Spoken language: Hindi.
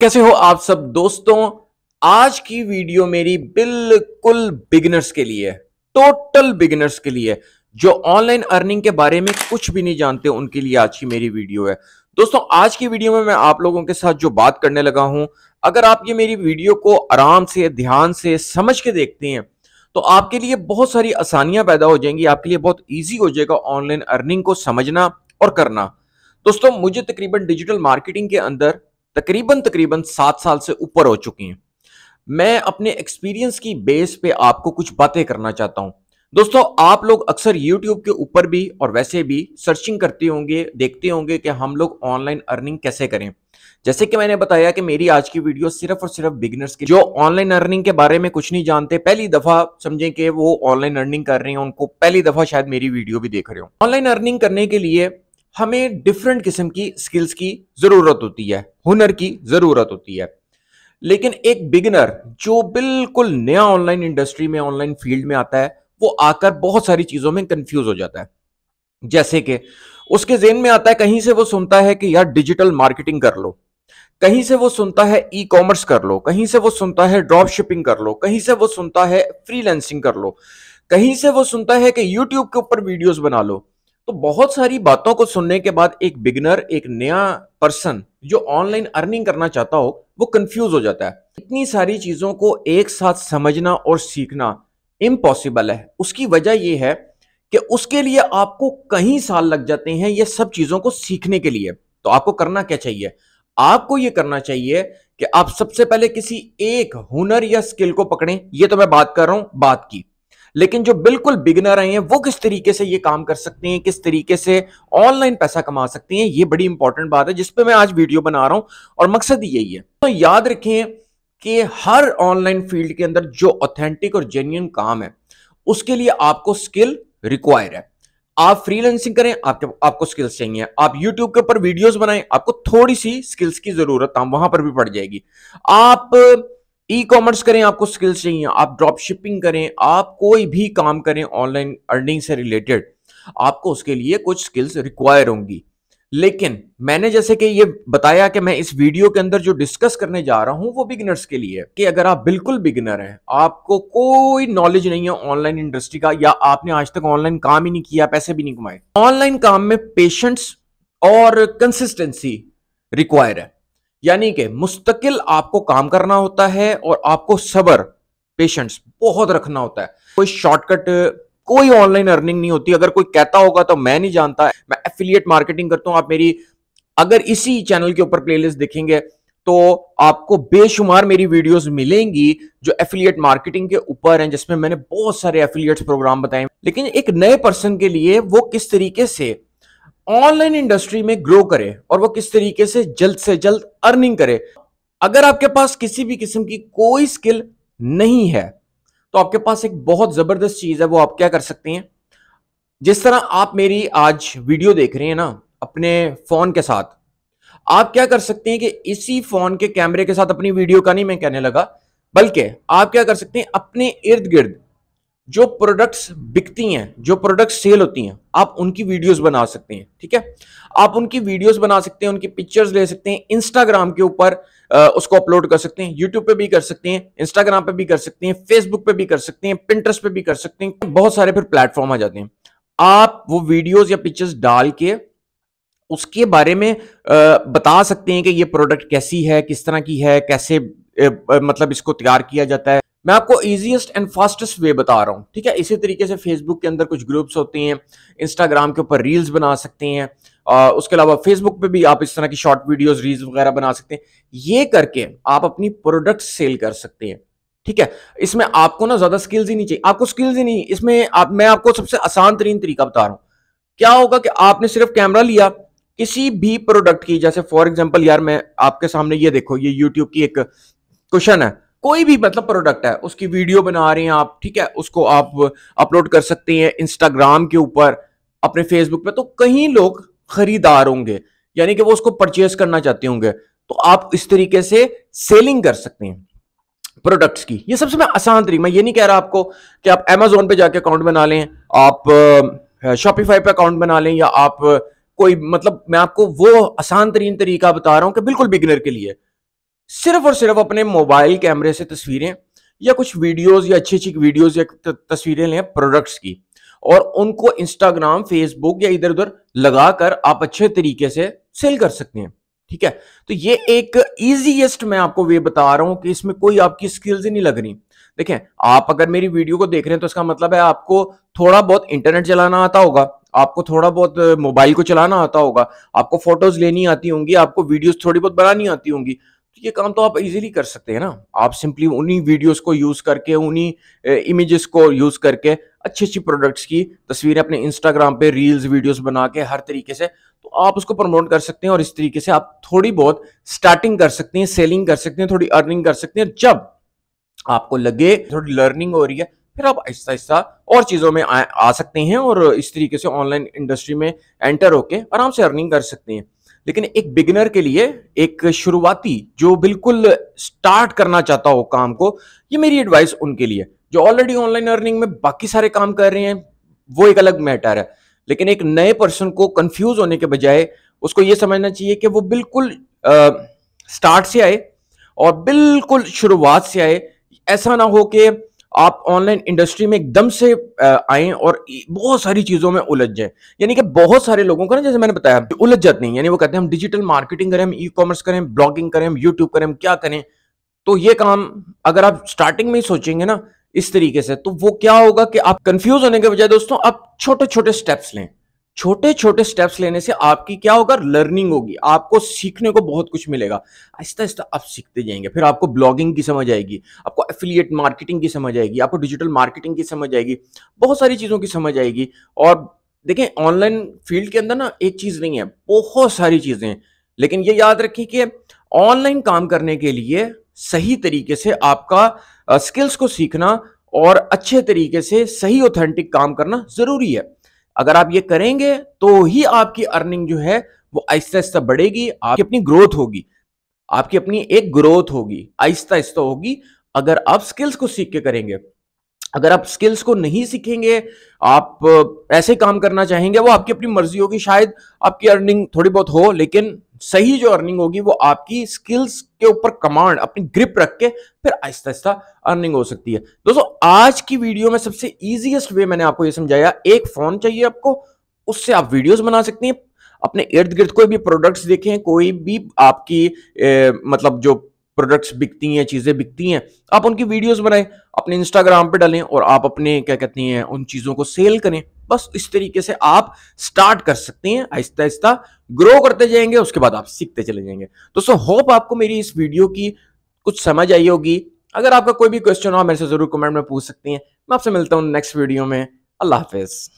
कैसे हो आप सब दोस्तों आज की वीडियो मेरी बिल्कुल बिगनर्स के लिए टोटल बिगनर्स के लिए जो ऑनलाइन अर्निंग के बारे में कुछ भी नहीं जानते उनके लिए आज की मेरी वीडियो है दोस्तों आज की वीडियो में मैं आप लोगों के साथ जो बात करने लगा हूं अगर आप ये मेरी वीडियो को आराम से ध्यान से समझ के देखते हैं तो आपके लिए बहुत सारी आसानियां पैदा हो जाएंगी आपके लिए बहुत ईजी हो जाएगा ऑनलाइन अर्निंग को समझना और करना दोस्तों मुझे तकरीबन डिजिटल मार्केटिंग के अंदर तकरीबन तकरीबन सात साल से ऊपर हो चुकी हैं मैं अपने एक्सपीरियंस की बेस पे आपको कुछ बातें करना चाहता हूं दोस्तों आप लोग अक्सर यूट्यूब के ऊपर भी और वैसे भी सर्चिंग करते होंगे देखते होंगे कि हम लोग ऑनलाइन अर्निंग कैसे करें जैसे कि मैंने बताया कि मेरी आज की वीडियो सिर्फ और सिर्फ बिगनर्स की जो ऑनलाइन अर्निंग के बारे में कुछ नहीं जानते पहली दफा समझें कि वो ऑनलाइन अर्निंग कर रहे हैं उनको पहली दफा शायद मेरी वीडियो भी देख रहे हो ऑनलाइन अर्निंग करने के लिए हमें डिफरेंट किस्म की स्किल्स की ज़रूरत होती है हुनर की ज़रूरत होती है लेकिन एक बिगिनर जो बिल्कुल नया ऑनलाइन इंडस्ट्री में ऑनलाइन फील्ड में आता है वो आकर बहुत सारी चीज़ों में कंफ्यूज हो जाता है जैसे कि उसके जेन में आता है कहीं से वो सुनता है कि यार डिजिटल मार्केटिंग कर लो कहीं से वो सुनता है ई कॉमर्स कर लो कहीं से वो सुनता है ड्रॉप शिपिंग कर लो कहीं से वो सुनता है फ्रीलैंसिंग कर लो कहीं से वो सुनता है कि यूट्यूब के ऊपर वीडियोस बना लो तो बहुत सारी बातों को सुनने के बाद एक बिगनर एक नया पर्सन जो ऑनलाइन अर्निंग करना चाहता हो वो कंफ्यूज हो जाता है इतनी सारी चीज़ों को एक साथ समझना और सीखना इम्पॉसिबल है उसकी वजह यह है कि उसके लिए आपको कई साल लग जाते हैं ये सब चीज़ों को सीखने के लिए तो आपको करना क्या चाहिए आपको ये करना चाहिए कि आप सबसे पहले किसी एक हुनर या स्किल को पकड़ें ये तो मैं बात कर रहा हूं बात की लेकिन जो बिल्कुल बिगनर आए हैं वो किस तरीके से ये काम कर सकते हैं किस तरीके से ऑनलाइन पैसा कमा सकते हैं ये बड़ी इंपॉर्टेंट बात है पे मैं आज वीडियो बना रहा हूं और मकसद यही है तो याद रखें कि हर ऑनलाइन फील्ड के अंदर जो ऑथेंटिक और जेन्यून काम है उसके लिए आपको स्किल रिक्वायर है आप फ्रीलेंसिंग करें आपके आपको स्किल्स चाहिए आप यूट्यूब के ऊपर वीडियोस बनाएं आपको थोड़ी सी स्किल्स की जरूरत वहां पर भी पड़ जाएगी आप ई कॉमर्स करें आपको स्किल्स चाहिए आप ड्रॉप शिपिंग करें आप कोई भी काम करें ऑनलाइन अर्निंग से रिलेटेड आपको उसके लिए कुछ स्किल्स रिक्वायर होंगी लेकिन मैंने जैसे कि ये बताया कि मैं इस वीडियो के अंदर जो डिस्कस करने जा रहा हूं वो बिगिनर्स के लिए कि अगर आप बिल्कुल बिगिनर हैं आपको कोई नॉलेज नहीं है ऑनलाइन इंडस्ट्री का या आपने आज तक ऑनलाइन काम ही नहीं किया पैसे भी नहीं कमाए ऑनलाइन काम में पेशेंस और कंसिस्टेंसी रिक्वायर है यानी कि मुस्तकिल आपको काम करना होता है और आपको सबर पेशेंस बहुत रखना होता है कोई शॉर्टकट कोई ऑनलाइन अर्निंग नहीं होती अगर कोई कहता होगा तो मैं नहीं जानता मैं एफिलियट मार्केटिंग करता हूं आप मेरी अगर इसी चैनल के ऊपर प्लेलिस्ट देखेंगे तो आपको बेशुमार मेरी वीडियोस मिलेंगी जो एफिलिएट मार्केटिंग के ऊपर हैं जिसमें मैंने बहुत सारे एफिलिएट्स प्रोग्राम बताए लेकिन एक नए पर्सन के लिए वो किस तरीके से ऑनलाइन इंडस्ट्री में ग्रो करे और वो किस तरीके से जल्द से जल्द अर्निंग करे अगर आपके पास किसी भी किस्म की कोई स्किल नहीं है तो आपके पास एक बहुत जबरदस्त चीज है वो आप क्या कर सकते हैं जिस तरह आप मेरी आज वीडियो देख रहे हैं ना अपने फोन के साथ आप क्या कर सकते हैं कि इसी फोन के कैमरे के साथ अपनी वीडियो का नहीं मैं कहने लगा बल्कि आप क्या कर सकते हैं अपने इर्द गिर्द जो प्रोडक्ट्स बिकती हैं जो प्रोडक्ट्स सेल होती हैं आप उनकी वीडियोस बना सकते हैं ठीक है आप उनकी वीडियोस बना सकते हैं उनकी पिक्चर्स ले सकते हैं इंस्टाग्राम के ऊपर उसको अपलोड कर सकते हैं यूट्यूब पे भी कर सकते हैं इंस्टाग्राम पे भी कर सकते हैं फेसबुक पे भी कर सकते हैं प्रिंटर्स पे भी कर सकते हैं बहुत सारे फिर प्लेटफॉर्म आ जाते हैं आप वो वीडियोज या पिक्चर्स डाल के उसके बारे में बता सकते हैं कि ये प्रोडक्ट कैसी है किस तरह की है कैसे मतलब इसको तैयार किया जाता है मैं आपको ईजिएस्ट एंड फास्टेस्ट वे बता रहा हूँ ठीक है इसी तरीके से फेसबुक के अंदर कुछ ग्रुप्स होते हैं इंस्टाग्राम के ऊपर रील्स बना सकते हैं आ, उसके अलावा फेसबुक पे भी आप इस तरह की शॉर्ट वीडियोस रील्स वगैरह बना सकते हैं ये करके आप अपनी प्रोडक्ट सेल कर सकते हैं ठीक है इसमें आपको ना ज्यादा स्किल्स ही नहीं चाहिए आपको स्किल्स ही नहीं इसमें आप मैं आपको सबसे आसान तरीन तरीका बता रहा हूँ क्या होगा कि आपने सिर्फ कैमरा लिया किसी भी प्रोडक्ट की जैसे फॉर एग्जाम्पल यार मैं आपके सामने ये देखो ये यूट्यूब की एक क्वेश्चन है कोई भी मतलब प्रोडक्ट है उसकी वीडियो बना रहे हैं आप ठीक है उसको आप अपलोड कर सकते हैं इंस्टाग्राम के ऊपर अपने फेसबुक पे तो कहीं लोग खरीदार होंगे यानी कि वो उसको परचेस करना चाहते होंगे तो आप इस तरीके से सेलिंग कर सकते हैं प्रोडक्ट्स की ये सबसे मैं आसान तरीका मैं ये नहीं कह रहा आपको कि आप अमेजोन पे जाके अकाउंट बना लें आप शॉपिफाई पे अकाउंट बना लें या आप कोई मतलब मैं आपको वो आसान तरीन तरीका बता रहा हूं कि बिल्कुल बिगनर के लिए सिर्फ और सिर्फ अपने मोबाइल कैमरे से तस्वीरें या कुछ वीडियोस या अच्छी अच्छी वीडियोस या तस्वीरें लें प्रोडक्ट्स की और उनको इंस्टाग्राम फेसबुक या इधर उधर लगाकर आप अच्छे तरीके से सेल कर सकते हैं ठीक है तो ये एक ईजीएस्ट मैं आपको वे बता रहा हूं कि इसमें कोई आपकी स्किल्स ही नहीं लग रही देखें आप अगर मेरी वीडियो को देख रहे हैं तो इसका मतलब है आपको थोड़ा बहुत इंटरनेट चलाना आता होगा आपको थोड़ा बहुत मोबाइल को चलाना आता होगा आपको फोटोज लेनी आती होंगी आपको वीडियोस थोड़ी बहुत बनानी आती होंगी तो ये काम तो आप इजीली कर सकते हैं ना आप सिंपली उन्हीं वीडियोस को यूज़ करके उन्हीं इमेजेस को यूज़ करके अच्छी अच्छी प्रोडक्ट्स की तस्वीरें अपने इंस्टाग्राम पे रील्स वीडियोस बना के हर तरीके से तो आप उसको प्रमोट कर सकते हैं और इस तरीके से आप थोड़ी बहुत स्टार्टिंग कर सकते हैं सेलिंग कर सकते हैं थोड़ी अर्निंग कर सकते हैं जब आपको लगे थोड़ी लर्निंग हो रही है फिर आप आहिस्ता आहिस्ता और चीज़ों में आ, आ सकते हैं और इस तरीके से ऑनलाइन इंडस्ट्री में एंटर होकर आराम से अर्निंग कर सकते हैं लेकिन एक बिगिनर के लिए एक शुरुआती जो बिल्कुल स्टार्ट करना चाहता हो काम को ये मेरी एडवाइस उनके लिए जो ऑलरेडी ऑनलाइन अर्निंग में बाकी सारे काम कर रहे हैं वो एक अलग मैटर है लेकिन एक नए पर्सन को कंफ्यूज होने के बजाय उसको ये समझना चाहिए कि वो बिल्कुल स्टार्ट से आए और बिल्कुल शुरुआत से आए ऐसा ना हो कि आप ऑनलाइन इंडस्ट्री में एकदम से आए और बहुत सारी चीज़ों में उलझ जाए यानी कि बहुत सारे लोगों को ना जैसे मैंने बताया उलझ जाते हैं यानी वो कहते हैं हम डिजिटल मार्केटिंग करें हम ई कॉमर्स करें ब्लॉगिंग करें हम यूट्यूब करें हम क्या करें तो ये काम अगर आप स्टार्टिंग में ही सोचेंगे ना इस तरीके से तो वो क्या होगा कि आप कंफ्यूज होने के बजाय दोस्तों आप छोटे छोटे स्टेप्स लें छोटे छोटे स्टेप्स लेने से आपकी क्या होगा लर्निंग होगी आपको सीखने को बहुत कुछ मिलेगा आहिस्ता आहिस्ता आप सीखते जाएंगे फिर आपको ब्लॉगिंग की समझ आएगी आपको एफिलिएट मार्केटिंग की समझ आएगी आपको डिजिटल मार्केटिंग की समझ आएगी बहुत सारी चीज़ों की समझ आएगी और देखें ऑनलाइन फील्ड के अंदर ना एक चीज़ नहीं है बहुत सारी चीज़ें लेकिन ये याद रखें कि ऑनलाइन काम करने के लिए सही तरीके से आपका स्किल्स को सीखना और अच्छे तरीके से सही ऑथेंटिक काम करना ज़रूरी है अगर आप ये करेंगे तो ही आपकी अर्निंग जो है वो आहिस्ता आहिस्ता बढ़ेगी आपकी अपनी ग्रोथ होगी आपकी अपनी एक ग्रोथ होगी आहिस्ता आहिस्ता होगी अगर आप स्किल्स को सीख के करेंगे अगर आप स्किल्स को नहीं सीखेंगे आप ऐसे काम करना चाहेंगे वो आपकी अपनी मर्जी होगी शायद आपकी अर्निंग थोड़ी बहुत हो लेकिन सही जो अर्निंग होगी वो आपकी स्किल्स के ऊपर कमांड अपनी ग्रिप रख के फिर आहिस्ता आहिस्ता अर्निंग हो सकती है दोस्तों आज की वीडियो में सबसे इजीएस्ट वे मैंने आपको ये समझाया एक फोन चाहिए आपको उससे आप वीडियोस बना सकती हैं अपने इर्द गिर्द कोई भी प्रोडक्ट्स देखें कोई भी आपकी ए, मतलब जो प्रोडक्ट्स बिकती हैं चीज़ें बिकती हैं आप उनकी वीडियोस बनाएं अपने इंस्टाग्राम पे डालें और आप अपने क्या कहते हैं उन चीज़ों को सेल करें बस इस तरीके से आप स्टार्ट कर सकते हैं आहिस्ता आहिस्ता ग्रो करते जाएंगे उसके बाद आप सीखते चले जाएंगे दोस्तों होप आपको मेरी इस वीडियो की कुछ समझ आई होगी अगर आपका कोई भी क्वेश्चन हो मेरे से जरूर कमेंट में पूछ सकती हैं मैं आपसे मिलता हूँ नेक्स्ट वीडियो में अल्लाह हाफिज़